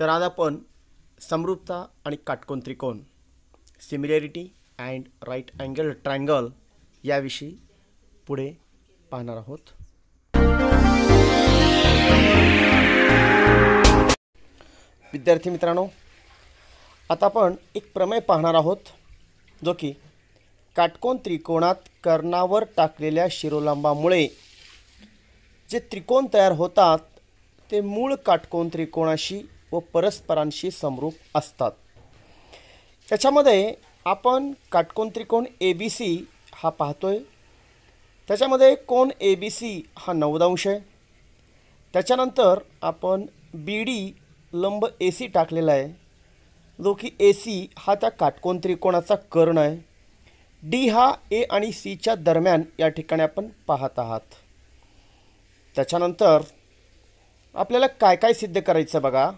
तर आज आपण समरूपता आणि काटकोन त्रिकोण similarity and right angle triangle याविषयी पुढे पाहणार आहोत विद्यार्थी मित्रांनो आता आपण एक प्रमेय पाहणार आहोत जो की काटकोन त्रिकोणात कर्णावर टाकलेल्या शिरोलांबामुळे जे त्रिकोण तयार होतात ते मूळ काटकोन त्रिकोणाशी व परस्परांशी समरूप असतात त्याच्यामध्ये आपण काटकोण त्रिकोण ए बी सी हा पाहतोय त्याच्यामध्ये कोण ए बी सी हा नवदांश आहे त्याच्यानंतर आपण बी डी लंब ए सी टाकलेला आहे जो की ए सी हा त्या काटकोन त्रिकोणाचा कर्ण आहे डी हा ए आणि सीच्या दरम्यान या ठिकाणी आपण पाहत आहात त्याच्यानंतर आपल्याला काय काय सिद्ध करायचं बघा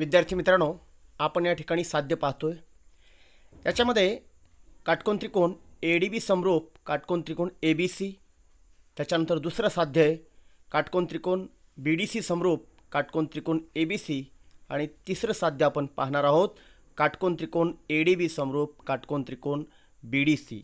विद्यार्थी मित्रांनो आपण या ठिकाणी साध्य पाहतोय आहे याच्यामध्ये काटकोण त्रिकोण ए डी बी समरूप काटकोण त्रिकोण ए बी सी त्याच्यानंतर दुसरं साध्य आहे काटकोण त्रिकोण बी डी सी समरूप काटकोण त्रिकोण ए बी सी आणि तिसरं साध्य आपण पाहणार आहोत काटकोण त्रिकोण ए डी बी समरूप काटकोण त्रिकोण बी डी सी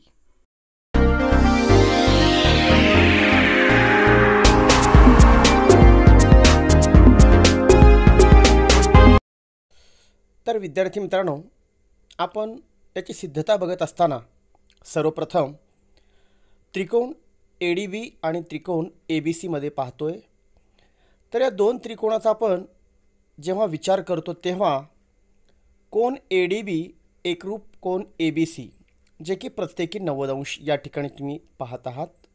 तर विद्यार्थी मित्रांनो आपण त्याची सिद्धता बघत असताना सर्वप्रथम त्रिकोण ए डी बी आणि त्रिकोण ए बी सीमध्ये पाहतो आहे तर या दोन त्रिकोणाचा आपण जेव्हा विचार करतो तेव्हा कोण ए डी बी एकरूप कोण ए बी सी जे की प्रत्येकी नव्वद अंश या ठिकाणी तुम्ही पाहत आहात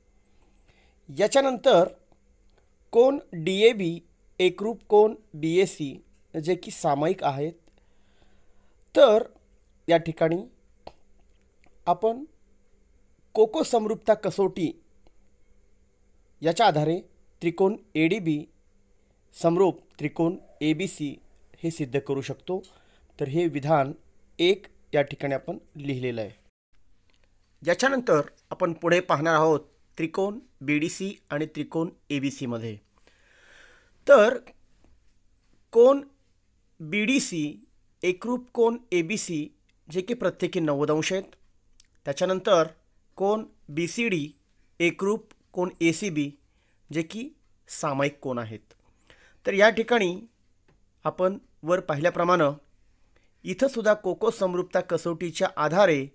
याच्यानंतर कोण डी ए बी एकरूप कोण बी ए सी जे की सामायिक आहेत तर या ठिकाणी आपण कोको समृप्ता कसोटी याच्या आधारे त्रिकोण ए डी बी समरूप त्रिकोण ए बी सी हे सिद्ध करू शकतो तर हे विधान एक या ठिकाणी आपण लिहिलेलं आहे याच्यानंतर आपण पुढे पाहणार आहोत त्रिकोण बी डी सी आणि त्रिकोण ए बी सीमध्ये तर कोण बी डी सी एकरूप कोण ए बी सी जे की प्रत्येकी नव्वद अंश आहेत त्याच्यानंतर कोण बी सी डी एकरूप कोण ए सी बी जे की सामायिक कोण आहेत तर या ठिकाणी आपण वर पाहिल्याप्रमाणे इथंसुद्धा कोको समरूपता कसोटीच्या आधारे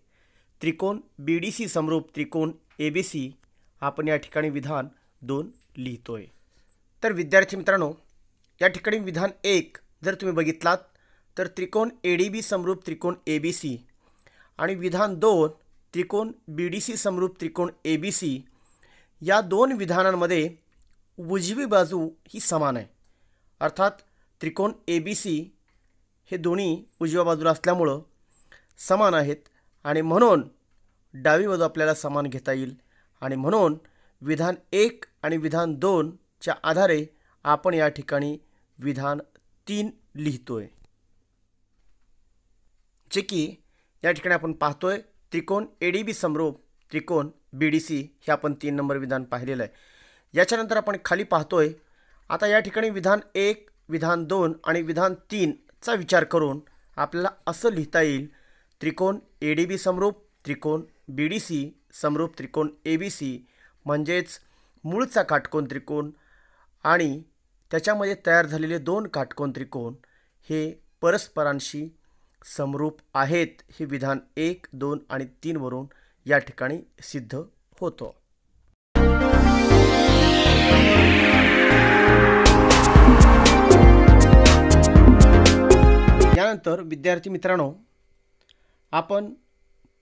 त्रिकोण बी डी सी समरूप त्रिकोण ए बी सी आपण या ठिकाणी विधान दोन लिहितो आहे तर विद्यार्थी मित्रांनो या ठिकाणी विधान एक जर तुम्ही बघितलात तर त्रिकोण ए डी बी समरूप त्रिकोण ए बी सी आणि विधान दोन त्रिकोण बी डी सी समरूप त्रिकोण ए बी सी या दोन विधानांमध्ये उजवी बाजू ही समान आहे अर्थात त्रिकोण ए बी सी हे दोन्ही उजव्या बाजूला असल्यामुळं समान आहेत आणि म्हणून डावी बाजू आपल्याला समान घेता येईल आणि म्हणून विधान एक आणि विधान दोनच्या आधारे आपण या ठिकाणी विधान तीन लिहितो आहे जे की या ठिकाणी आपण पाहतोय त्रिकोण ए डी बी समरूप त्रिकोण बी डी सी हे आपण तीन नंबर विधान पाहिलेलं आहे याच्यानंतर आपण खाली पाहतोय आता या ठिकाणी विधान एक विधान दोन आणि विधान तीनचा विचार करून आपल्याला असं लिहिता येईल त्रिकोण ए डी बी समरूप त्रिकोण बी डी सी समरूप त्रिकोण ए बी सी म्हणजेच मूळचा काटकोण त्रिकोण आणि त्याच्यामध्ये तयार झालेले दोन काटकोण त्रिकोण हे परस्परांशी समरूप आहेत हे विधान एक दोन आणि तीनवरून या ठिकाणी सिद्ध होतो यानंतर विद्यार्थी मित्रांनो आपण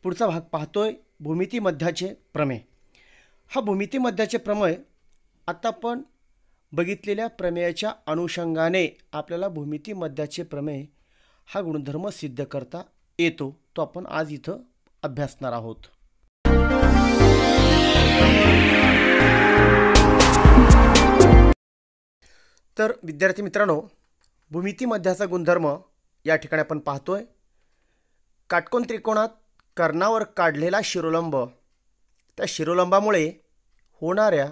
पुढचा भाग पाहतोय भूमिती मध्याचे प्रमेय हा भूमिती मध्याचे प्रमेय आता आपण बघितलेल्या प्रमेयाच्या अनुषंगाने आपल्याला भूमिती मध्याचे प्रमेय हा गुणधर्म सिद्ध करता येतो तो आपण आज इथं अभ्यासणार आहोत तर विद्यार्थी मित्रांनो भूमितीमध्याचा गुणधर्म या ठिकाणी आपण पाहतोय काटकोन त्रिकोणात कर्णावर काढलेला शिरोलंब त्या शिरोलंबामुळे होणाऱ्या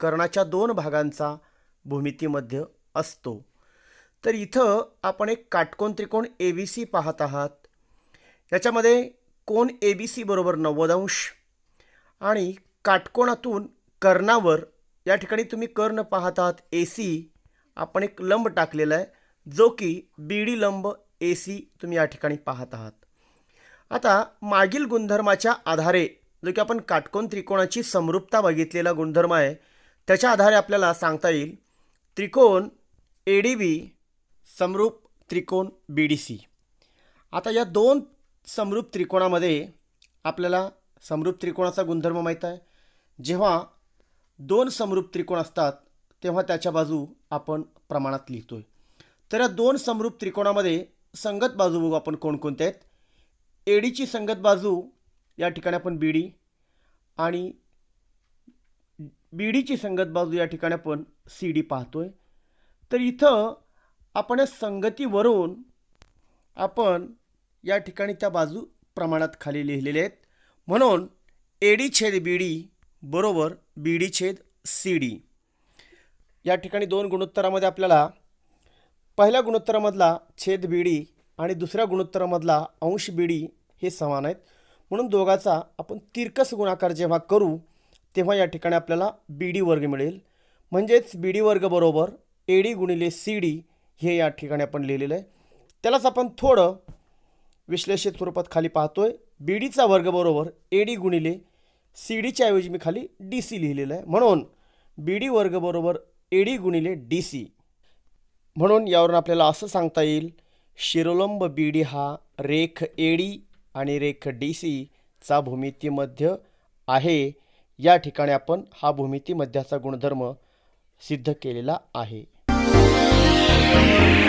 कर्णाच्या दोन भागांचा भूमितीमध्ये असतो तर इथं आपण एक काटकोन त्रिकोण ए बी सी पाहत आहात याच्यामध्ये कोण ए बी सी बरोबर नव्वद अंश आणि काटकोणातून कर्णावर या ठिकाणी तुम्ही कर्ण पाहत आहात ए सी आपण एक लंब टाकलेला आहे जो की बी डी लंब ए सी तुम्ही या ठिकाणी पाहत आहात आता मागील गुणधर्माच्या आधारे जो की आपण काटकोन त्रिकोणाची समरूपता बघितलेला गुणधर्म आहे त्याच्या आधारे आपल्याला सांगता येईल त्रिकोण ए डी बी समरूप त्रिकोण बी डी सी आता या दोन समरूप त्रिकोणामध्ये आपल्याला समरूप त्रिकोणाचा गुणधर्म माहीत आहे जेव्हा दोन समरूप त्रिकोण असतात तेव्हा त्याच्या बाजू आपण प्रमाणात लिहितो आहे तर या दोन समरूप त्रिकोणामध्ये संगत बाजू बघू आपण कोणकोणते आहेत एडीची संगत बाजू या ठिकाणी आपण बी डी आणि बी डीची संगत बाजू या ठिकाणी आपण सी डी पाहतो आहे तर इथं आपण या संगतीवरून आपण या ठिकाणी त्या बाजू प्रमाणात खाली लिहिलेले आहेत म्हणून एडी छेद बी डी बरोबर बी डी छेद सी डी या ठिकाणी दोन गुणोत्तरामध्ये आपल्याला पहिल्या गुणोत्तरामधला छेद बी डी आणि दुसऱ्या गुणोत्तरामधला अंश बी डी हे समान आहेत म्हणून दोघाचा आपण तिरकस गुणाकार जेव्हा करू तेव्हा या ठिकाणी आपल्याला बी डी वर्ग मिळेल म्हणजेच बी डी वर्ग बरोबर ए डी गुणिले सी डी हे या ठिकाणी आपण लिहिलेलं आहे त्यालाच आपण थोडं विश्लेषित स्वरूपात खाली पाहतो आहे बी डीचा वर्ग बरोबर ए डी गुणिले सी डीच्या ऐवजी मी खाली डी सी लिहिलेलं आहे म्हणून बी डी वर्ग बरोबर ए डी गुणिले डी सी म्हणून यावरून आपल्याला असं सांगता येईल शिरोलंब बी डी हा रेख ए डी आणि रेख डी भूमिती मध्य आहे या ठिकाणी आपण हा भूमिती मध्याचा गुणधर्म सिद्ध केलेला आहे Thank you.